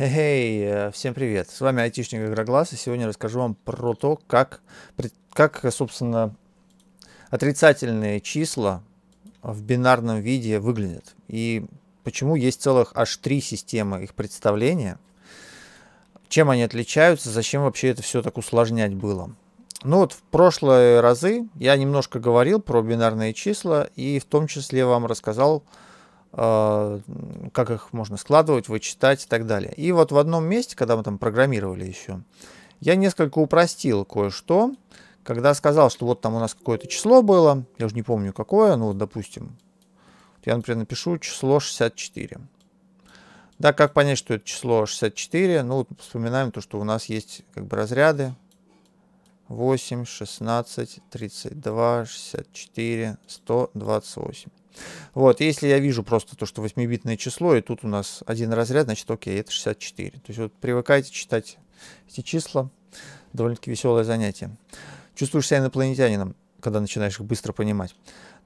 Эй, э, всем привет! С вами айтишник Игроглаз, и сегодня расскажу вам про то, как, как собственно, отрицательные числа в бинарном виде выглядят. И почему есть целых аж три системы их представления, чем они отличаются, зачем вообще это все так усложнять было. Ну вот в прошлые разы я немножко говорил про бинарные числа, и в том числе вам рассказал, Э, как их можно складывать, вычитать и так далее. И вот в одном месте, когда мы там программировали еще, я несколько упростил кое-что, когда сказал, что вот там у нас какое-то число было, я уже не помню какое, ну, допустим, я, например, напишу число 64. Да, как понять, что это число 64? Ну, вспоминаем то, что у нас есть как бы разряды. 8, 16, 32, 64, 128. Вот, если я вижу просто то, что 8-битное число, и тут у нас один разряд, значит, окей, это 64. То есть вот привыкайте читать эти числа. Довольно-таки веселое занятие. Чувствуешь себя инопланетянином, когда начинаешь их быстро понимать.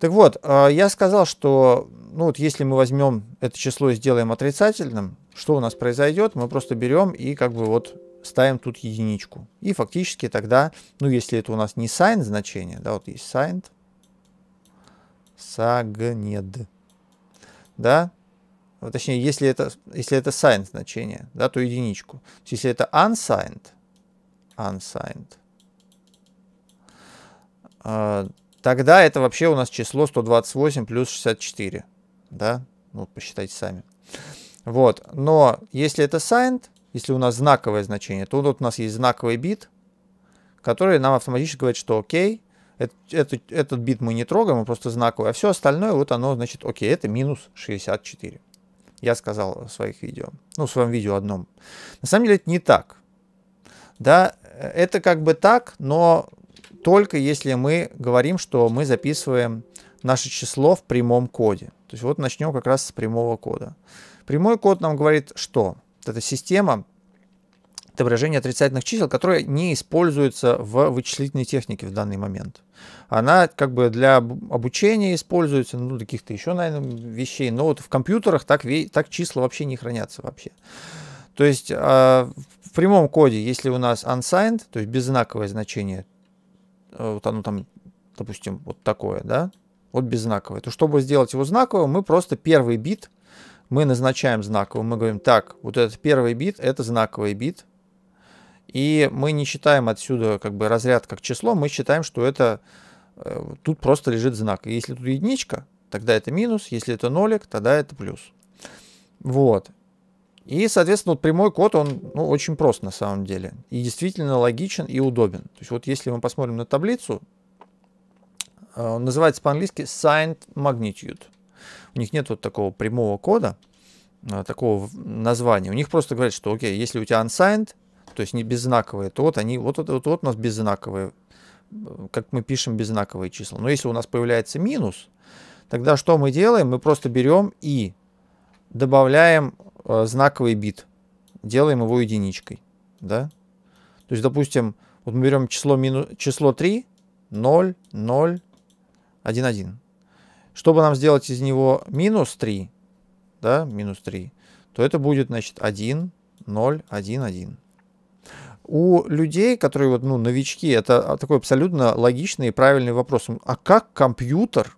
Так вот, а, я сказал, что ну вот если мы возьмем это число и сделаем отрицательным, что у нас произойдет? Мы просто берем и как бы вот ставим тут единичку. И фактически тогда, ну если это у нас не sign значение, да, вот есть signed, Сагнед. Да? Ну, точнее, если это, если это signed значение, да, то единичку. То есть, если это unsigned, unsigned, э, тогда это вообще у нас число 128 плюс 64. Да? Ну, посчитайте сами. Вот. Но если это signed, если у нас знаковое значение, то вот у нас есть знаковый бит, который нам автоматически говорит, что окей, этот, этот бит мы не трогаем, он просто знаковый. А все остальное, вот оно, значит, окей, это минус 64. Я сказал в своих видео. Ну, в своем видео одном. На самом деле это не так. Да, это как бы так, но только если мы говорим, что мы записываем наше число в прямом коде. То есть вот начнем как раз с прямого кода. Прямой код нам говорит, что эта система отображение отрицательных чисел, которое не используется в вычислительной технике в данный момент. Она как бы для обучения используется, ну, каких-то еще, наверное, вещей, но вот в компьютерах так, так числа вообще не хранятся вообще. То есть а, в прямом коде, если у нас unsigned, то есть беззнаковое значение, э, вот оно там, допустим, вот такое, да, вот беззнаковое, то чтобы сделать его знаковым, мы просто первый бит мы назначаем знаковым, мы говорим, так, вот этот первый бит, это знаковый бит, и мы не считаем отсюда как бы разряд как число, мы считаем, что это э, тут просто лежит знак. И если тут единичка, тогда это минус, если это нолик, тогда это плюс. Вот. И, соответственно, вот прямой код, он ну, очень прост на самом деле. И действительно логичен и удобен. То есть вот если мы посмотрим на таблицу, э, он называется по-английски signed magnitude. У них нет вот такого прямого кода, э, такого названия. У них просто говорят, что, окей, если у тебя unsigned, то есть не беззнаковые, то вот они, вот, вот, вот, вот у нас беззнаковые, как мы пишем беззнаковые числа. Но если у нас появляется минус, тогда что мы делаем? Мы просто берем и добавляем э, знаковый бит, делаем его единичкой, да? То есть, допустим, вот мы берем число, минус число 3, 0, 0, 1, 1. Чтобы нам сделать из него минус 3, да, минус 3, то это будет, значит, 1, 0, 1, 1 у людей, которые вот, ну, новички, это а, такой абсолютно логичный и правильный вопрос. А как компьютер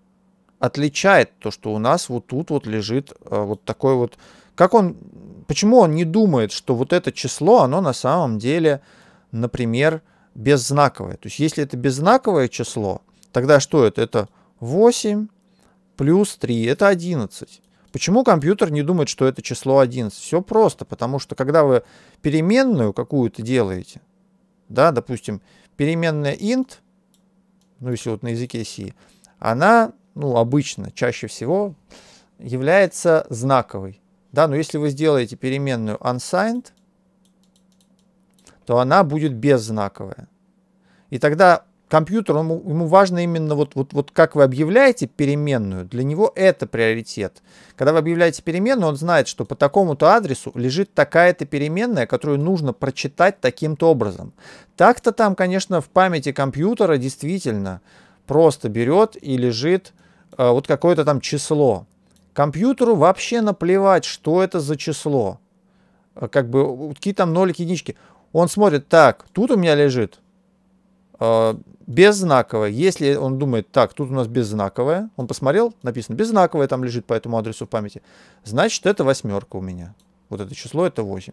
отличает то, что у нас вот тут вот лежит э, вот такой вот... Как он... Почему он не думает, что вот это число, оно на самом деле, например, беззнаковое? То есть если это беззнаковое число, тогда что это? Это 8 плюс 3, это 11. Почему компьютер не думает, что это число 11? Все просто, потому что когда вы переменную какую-то делаете, да, допустим, переменная int, ну если вот на языке C, она, ну обычно, чаще всего является знаковой. Да, но если вы сделаете переменную unsigned, то она будет беззнаковая. И тогда компьютер, он, ему важно именно вот, вот, вот как вы объявляете переменную, для него это приоритет. Когда вы объявляете переменную, он знает, что по такому-то адресу лежит такая-то переменная, которую нужно прочитать таким-то образом. Так-то там, конечно, в памяти компьютера действительно просто берет и лежит э, вот какое-то там число. Компьютеру вообще наплевать, что это за число. Э, как бы какие там нолики, единички. Он смотрит, так, тут у меня лежит а, беззнаковое, если он думает, так, тут у нас беззнаковое, он посмотрел, написано беззнаковое там лежит по этому адресу в памяти, значит это восьмерка у меня. Вот это число это 8.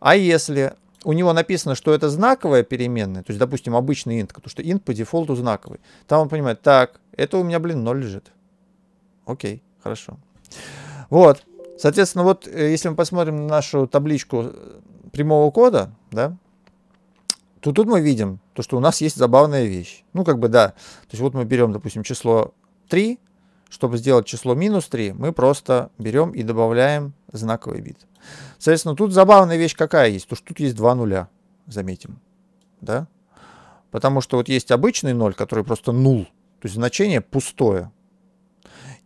А если у него написано, что это знаковая переменная, то есть, допустим, обычный int, потому что int по дефолту знаковый, там он понимает, так, это у меня, блин, 0 лежит. Окей, хорошо. Вот, соответственно, вот э, если мы посмотрим на нашу табличку э, прямого кода, да, то тут мы видим, то, что у нас есть забавная вещь. Ну, как бы, да. То есть вот мы берем, допустим, число 3. Чтобы сделать число минус 3, мы просто берем и добавляем знаковый бит. Соответственно, тут забавная вещь какая есть? То, что тут есть два нуля, заметим. Да? Потому что вот есть обычный ноль, который просто нул. То есть значение пустое.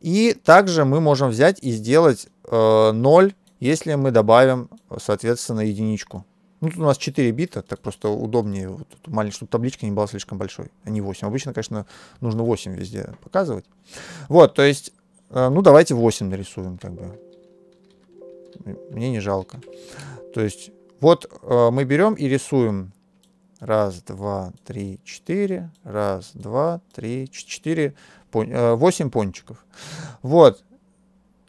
И также мы можем взять и сделать э, 0, если мы добавим, соответственно, единичку. Ну, тут у нас 4 бита, так просто удобнее, вот, маленькая, чтобы табличка не была слишком большой, а не 8. Обычно, конечно, нужно 8 везде показывать. Вот, то есть, э, ну, давайте 8 нарисуем, как бы. Мне не жалко. То есть, вот э, мы берем и рисуем. Раз, два, три, четыре. Раз, два, три, четыре. Пон... 8 э, пончиков. Вот.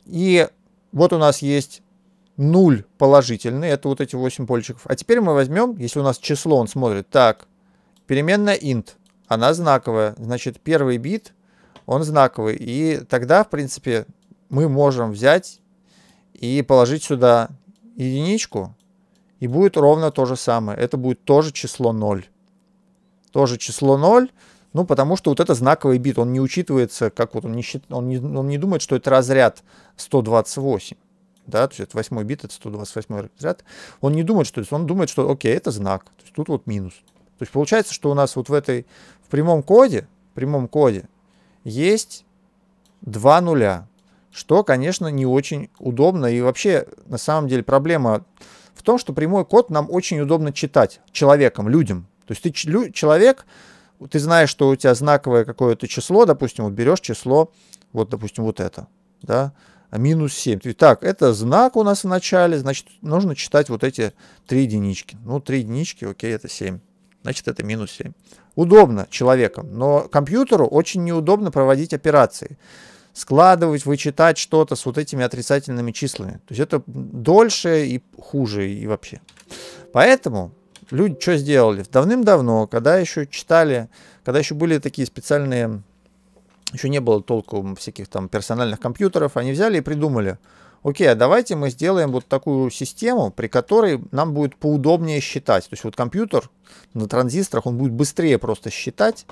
И вот у нас есть 0 положительный, это вот эти 8 пальчиков. А теперь мы возьмем, если у нас число он смотрит, так, переменная int, она знаковая, значит первый бит, он знаковый. И тогда, в принципе, мы можем взять и положить сюда единичку, и будет ровно то же самое. Это будет тоже число 0. Тоже число 0, ну, потому что вот это знаковый бит, он не учитывается, как вот он не, счит, он не, он не думает, что это разряд 128 да, то есть это 8 бит, это 128 разряд, он не думает, что это, он думает, что окей, это знак, то есть тут вот минус. То есть получается, что у нас вот в этой, в прямом коде, в прямом коде есть два нуля, что, конечно, не очень удобно. И вообще, на самом деле, проблема в том, что прямой код нам очень удобно читать человеком, людям. То есть ты человек, ты знаешь, что у тебя знаковое какое-то число, допустим, вот берешь число, вот, допустим, вот это, да, минус 7. Так, это знак у нас в начале, значит, нужно читать вот эти три единички. Ну, три единички, окей, это 7. Значит, это минус 7. Удобно человеком, но компьютеру очень неудобно проводить операции. Складывать, вычитать что-то с вот этими отрицательными числами. То есть это дольше и хуже и вообще. Поэтому люди что сделали? Давным-давно, когда еще читали, когда еще были такие специальные еще не было толку всяких там персональных компьютеров, они взяли и придумали, окей, а давайте мы сделаем вот такую систему, при которой нам будет поудобнее считать. То есть вот компьютер на транзисторах, он будет быстрее просто считать.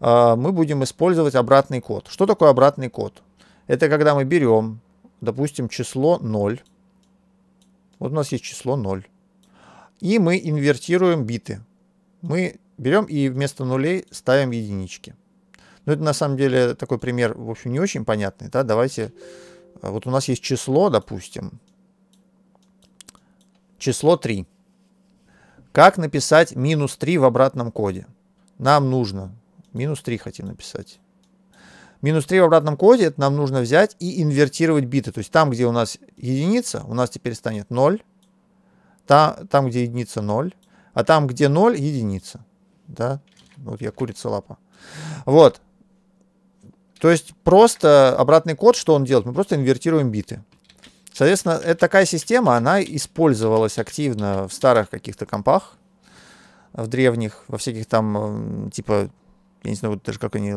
А, мы будем использовать обратный код. Что такое обратный код? Это когда мы берем, допустим, число 0. Вот у нас есть число 0. И мы инвертируем биты. Мы берем и вместо нулей ставим единички. Но ну, это на самом деле такой пример, в общем, не очень понятный. Да? Давайте, э, вот у нас есть число, допустим, число 3. Как написать минус 3 в обратном коде? Нам нужно, минус 3 хотим написать. Минус 3 в обратном коде, это нам нужно взять и инвертировать биты. То есть там, где у нас единица, у нас теперь станет 0. Та, там, где единица 0. А там, где 0, единица. Да? Вот я курица лапа. Вот. То есть просто обратный код, что он делает? Мы просто инвертируем биты. Соответственно, это такая система, она использовалась активно в старых каких-то компах, в древних, во всяких там, типа, я не знаю, вот даже как они,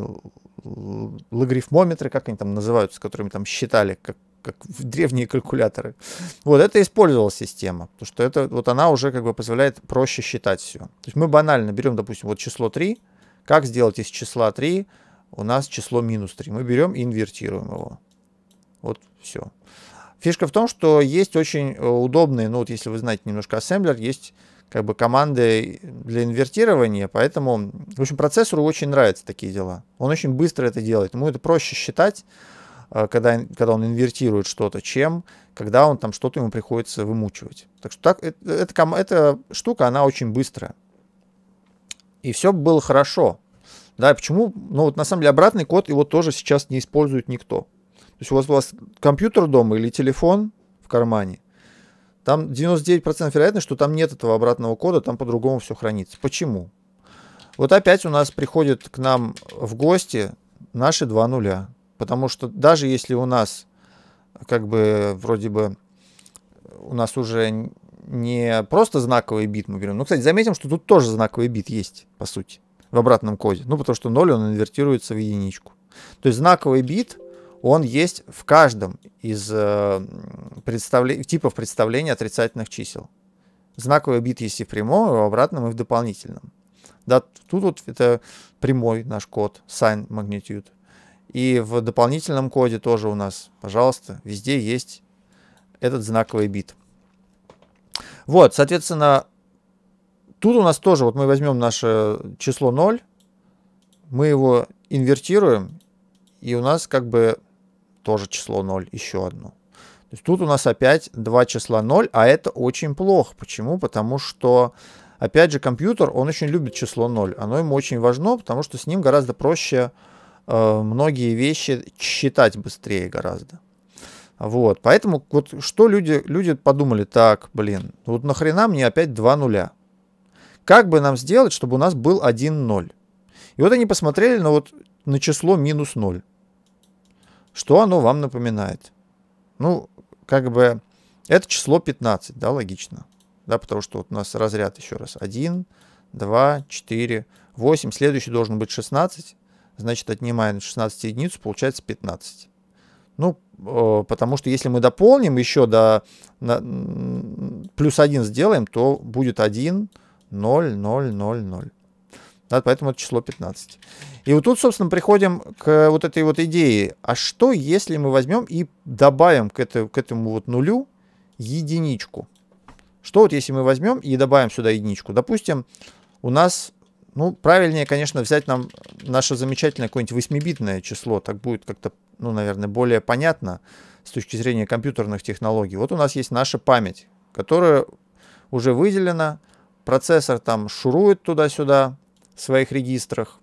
логарифмометры, как они там называются, с которыми там считали, как, как древние калькуляторы. Вот, это использовалась система, потому что это, вот она уже как бы позволяет проще считать все. То есть мы банально берем, допустим, вот число 3, как сделать из числа 3 у нас число минус 3. Мы берем и инвертируем его. Вот все. Фишка в том, что есть очень э, удобные, ну вот если вы знаете немножко ассемблер, есть как бы команды для инвертирования, поэтому, в общем, процессору очень нравятся такие дела. Он очень быстро это делает. Ему это проще считать, э, когда, когда он инвертирует что-то, чем когда он там что-то ему приходится вымучивать. Так что так, э, эта, эта штука, она очень быстрая. И все было хорошо. Да, почему? Ну, вот на самом деле обратный код его тоже сейчас не использует никто. То есть у вас, у вас компьютер дома или телефон в кармане, там 99% вероятность, что там нет этого обратного кода, там по-другому все хранится. Почему? Вот опять у нас приходят к нам в гости наши два нуля. Потому что даже если у нас, как бы, вроде бы, у нас уже не просто знаковый бит мы берем. Ну, кстати, заметим, что тут тоже знаковый бит есть, по сути в обратном коде. Ну, потому что 0 он инвертируется в единичку. То есть знаковый бит, он есть в каждом из э, представле... типов представления отрицательных чисел. Знаковый бит есть и в прямом, и в обратном, и в дополнительном. Да, тут вот это прямой наш код, sign magnitude. И в дополнительном коде тоже у нас, пожалуйста, везде есть этот знаковый бит. Вот, соответственно, Тут у нас тоже, вот мы возьмем наше число 0, мы его инвертируем, и у нас как бы тоже число 0, еще одно. То есть тут у нас опять два числа 0, а это очень плохо. Почему? Потому что, опять же, компьютер, он очень любит число 0. Оно ему очень важно, потому что с ним гораздо проще э, многие вещи считать быстрее гораздо. Вот, поэтому вот что люди, люди подумали, так, блин, вот нахрена мне опять два нуля? Как бы нам сделать, чтобы у нас был 1,0? И вот они посмотрели на, вот, на число минус 0. Что оно вам напоминает? Ну, как бы это число 15, да, логично. Да, потому что вот у нас разряд еще раз 1, 2, 4, 8. Следующий должен быть 16. Значит, отнимаем 16 единиц, получается 15. Ну, э, потому что если мы дополним еще до на, плюс 1 сделаем, то будет 1 0, 0, 0, 0. Да, поэтому это число 15. И вот тут, собственно, приходим к вот этой вот идее. А что, если мы возьмем и добавим к, это, к этому вот нулю единичку? Что вот если мы возьмем и добавим сюда единичку? Допустим, у нас, ну, правильнее, конечно, взять нам наше замечательное какое-нибудь восьмибитное число. Так будет как-то, ну, наверное, более понятно с точки зрения компьютерных технологий. Вот у нас есть наша память, которая уже выделена. Процессор там шурует туда-сюда в своих регистрах.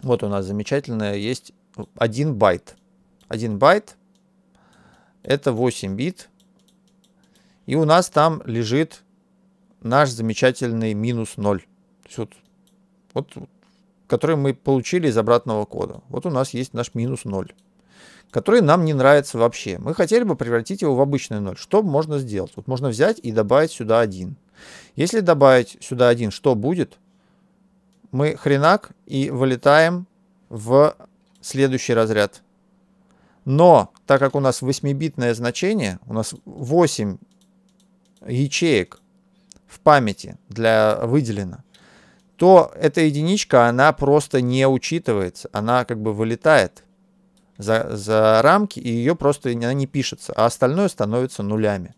Вот у нас замечательное есть 1 байт. 1 байт это 8 бит. И у нас там лежит наш замечательный минус 0. вот, вот, который мы получили из обратного кода. Вот у нас есть наш минус 0 который нам не нравится вообще. Мы хотели бы превратить его в обычный 0. Что можно сделать? Вот можно взять и добавить сюда 1. Если добавить сюда 1, что будет? Мы хренак и вылетаем в следующий разряд. Но, так как у нас 8-битное значение, у нас 8 ячеек в памяти для выделено, то эта единичка, она просто не учитывается, она как бы вылетает за, за рамки, и ее просто она не пишется, а остальное становится нулями.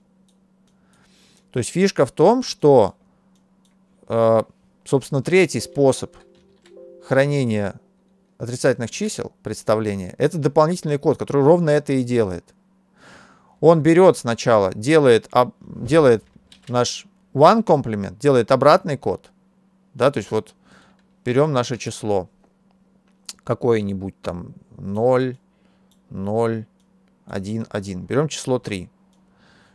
То есть фишка в том, что, э, собственно, третий способ хранения отрицательных чисел, представления, это дополнительный код, который ровно это и делает. Он берет сначала, делает, делает наш one комплимент, делает обратный код, да, то есть вот берем наше число, какое-нибудь там 0, 0, 1, 1. Берем число 3.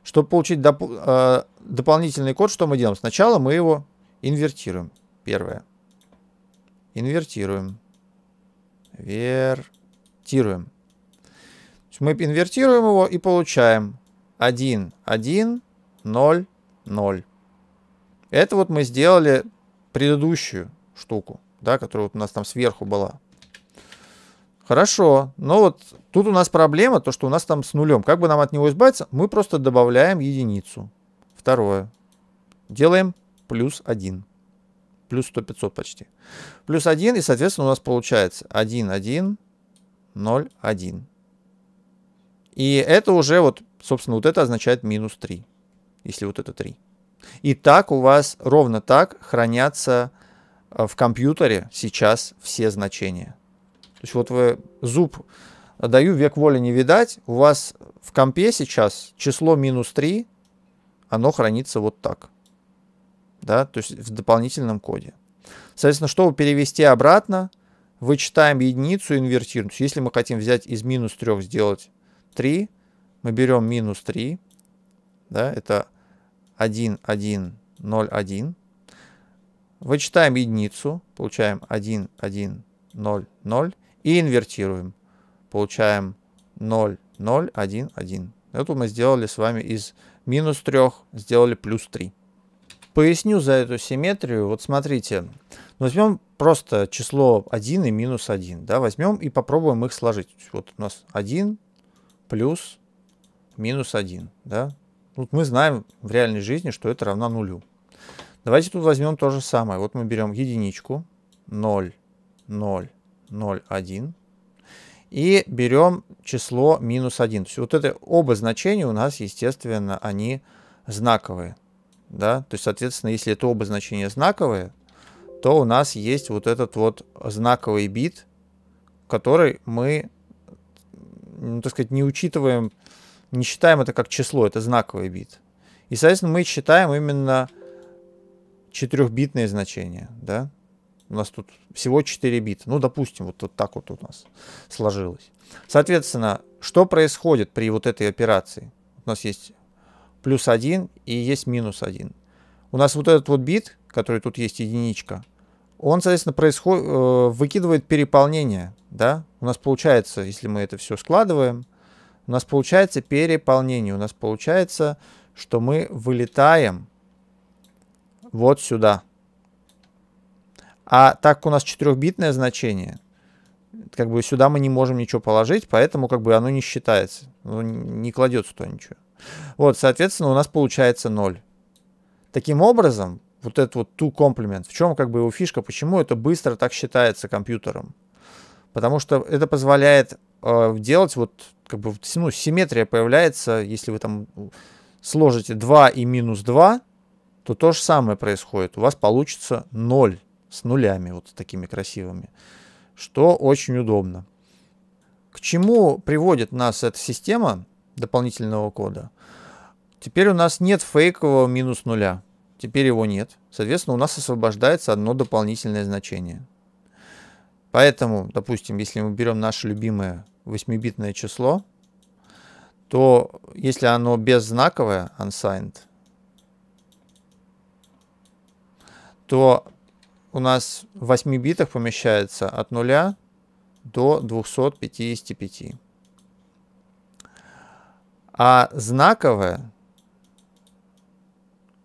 Чтобы получить доп э, а, дополнительный код, что мы делаем? Сначала мы его инвертируем. Первое. Инвертируем. Вертируем. Мы инвертируем его и получаем 1, 1, 0, 0. Это вот мы сделали предыдущую штуку, да, которая вот у нас там сверху была. Хорошо, но вот тут у нас проблема, то что у нас там с нулем. Как бы нам от него избавиться? Мы просто добавляем единицу. Второе. Делаем плюс 1. Плюс 100-500 почти. Плюс 1, и, соответственно, у нас получается 1, 1, 0, 1. И это уже вот, собственно, вот это означает минус 3, если вот это 3. И так у вас ровно так хранятся э, в компьютере сейчас все значения. То есть вот вы зуб даю, век воли не видать, у вас в компе сейчас число минус 3, оно хранится вот так. Да, то есть в дополнительном коде. Соответственно, чтобы перевести обратно, вычитаем единицу и инвертируем. То есть если мы хотим взять из минус 3 сделать 3, мы берем минус 3, да, это 1, 1, 0, 1. Вычитаем единицу, получаем 1, 1, 0, 0 и инвертируем. Получаем 0, 0, 1, 1. Это мы сделали с вами из минус 3, сделали плюс 3. Поясню за эту симметрию. Вот смотрите, возьмем просто число 1 и минус 1. Да? Возьмем и попробуем их сложить. Вот у нас 1 плюс минус 1. Да? Вот мы знаем в реальной жизни, что это равно нулю. Давайте тут возьмем то же самое. Вот мы берем единичку, 0, 0, 0, 1. И берем число минус 1. То есть вот это оба значения у нас, естественно, они знаковые. Да? То есть, соответственно, если это оба значения знаковые, то у нас есть вот этот вот знаковый бит, который мы, ну, так сказать, не учитываем, не считаем это как число, это знаковый бит. И, соответственно, мы считаем именно четырехбитные значения, да, у нас тут всего 4 бита. Ну, допустим, вот, вот так вот у нас сложилось. Соответственно, что происходит при вот этой операции? У нас есть плюс 1 и есть минус 1. У нас вот этот вот бит, который тут есть единичка, он, соответственно, происходит, э, выкидывает переполнение. Да? У нас получается, если мы это все складываем, у нас получается переполнение. У нас получается, что мы вылетаем вот сюда. А так у нас четырехбитное значение, как бы сюда мы не можем ничего положить, поэтому как бы оно не считается, оно ну, не кладется туда ничего. Вот, соответственно, у нас получается 0. Таким образом, вот этот вот two complement, в чем как бы его фишка, почему это быстро так считается компьютером? Потому что это позволяет э, делать вот как бы ну, симметрия появляется, если вы там сложите 2 и минус 2, то то же самое происходит. У вас получится 0 с нулями, вот с такими красивыми, что очень удобно. К чему приводит нас эта система дополнительного кода? Теперь у нас нет фейкового минус нуля. Теперь его нет. Соответственно, у нас освобождается одно дополнительное значение. Поэтому, допустим, если мы берем наше любимое 8-битное число, то если оно беззнаковое, unsigned, то у нас в 8 битах помещается от 0 до 255. А знаковое,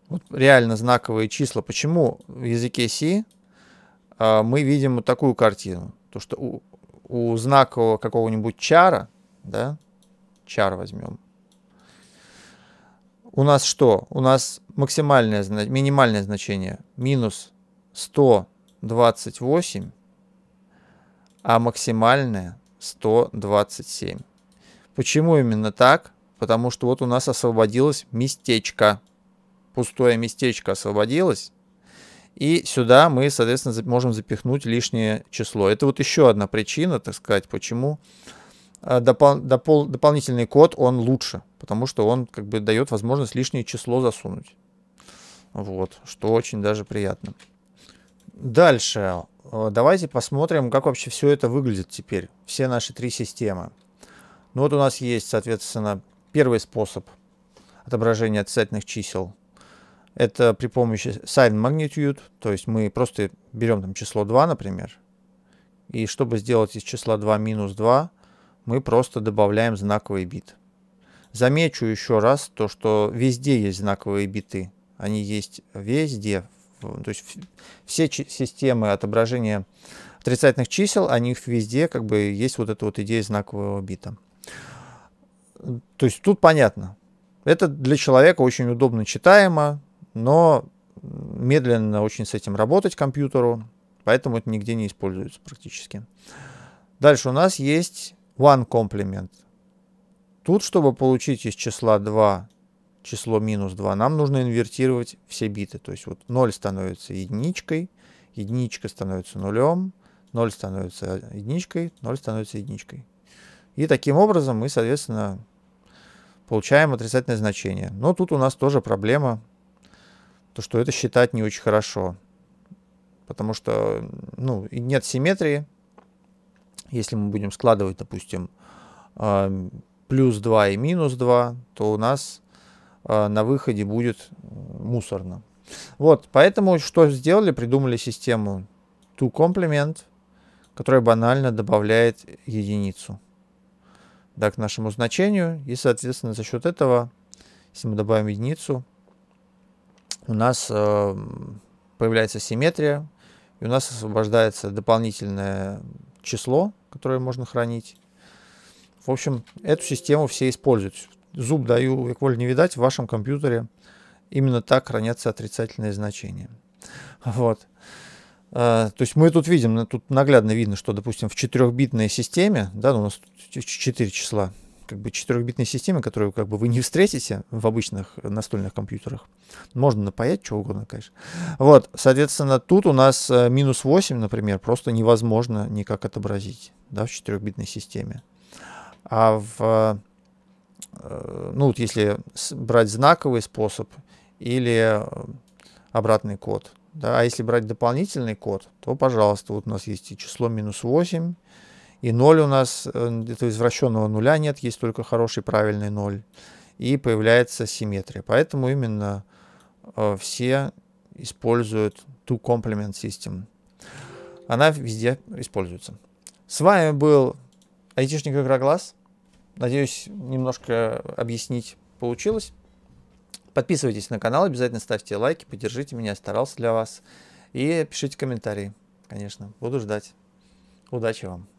вот реально знаковые числа, почему в языке C а, мы видим вот такую картину? То, что у, у знакового какого-нибудь чара, да, чар возьмем, у нас что? У нас максимальное, минимальное значение, минус 128, а максимальная 127. Почему именно так? Потому что вот у нас освободилось местечко. Пустое местечко освободилось. И сюда мы, соответственно, можем запихнуть лишнее число. Это вот еще одна причина, так сказать, почему э, допол допол дополнительный код, он лучше. Потому что он как бы дает возможность лишнее число засунуть. Вот, что очень даже приятно. Дальше. Э, давайте посмотрим, как вообще все это выглядит теперь. Все наши три системы. Ну вот у нас есть, соответственно, первый способ отображения отрицательных чисел. Это при помощи sign magnitude, то есть мы просто берем там число 2, например, и чтобы сделать из числа 2 минус 2, мы просто добавляем знаковый бит. Замечу еще раз то, что везде есть знаковые биты. Они есть везде, то есть все системы отображения отрицательных чисел, они везде как бы есть вот эта вот идея знакового бита. То есть тут понятно. Это для человека очень удобно читаемо, но медленно очень с этим работать компьютеру, поэтому это нигде не используется практически. Дальше у нас есть one complement. Тут, чтобы получить из числа 2 число минус 2, нам нужно инвертировать все биты. То есть вот 0 становится единичкой, единичка становится нулем, 0 становится единичкой, 0 становится единичкой. И таким образом мы, соответственно, получаем отрицательное значение. Но тут у нас тоже проблема, то что это считать не очень хорошо. Потому что ну, нет симметрии. Если мы будем складывать, допустим, а, плюс 2 и минус 2, то у нас а, на выходе будет мусорно. Вот, поэтому что сделали? Придумали систему toComplement, которая банально добавляет единицу да, к нашему значению. И, соответственно, за счет этого, если мы добавим единицу, у нас э, появляется симметрия, и у нас освобождается дополнительное число, которое можно хранить. В общем, эту систему все используют зуб даю, как экволь не видать, в вашем компьютере именно так хранятся отрицательные значения. Вот. Э, то есть мы тут видим, тут наглядно видно, что, допустим, в четырехбитной системе, да, ну, у нас четыре числа, как бы четырехбитной системе, которую как бы вы не встретите в обычных настольных компьютерах. Можно напаять что угодно, конечно. Вот, соответственно, тут у нас э, минус 8, например, просто невозможно никак отобразить, да, в четырехбитной системе. А в э, Э, ну вот если брать знаковый способ или э, обратный код. Да, а если брать дополнительный код, то, пожалуйста, вот у нас есть и число минус 8, и 0 у нас, этого извращенного нуля нет, есть только хороший правильный 0. И появляется симметрия. Поэтому именно э, все используют ту complement system. Она везде используется. С вами был айтишник Игроглаз. Надеюсь, немножко объяснить получилось. Подписывайтесь на канал, обязательно ставьте лайки, поддержите меня, старался для вас. И пишите комментарии, конечно, буду ждать. Удачи вам!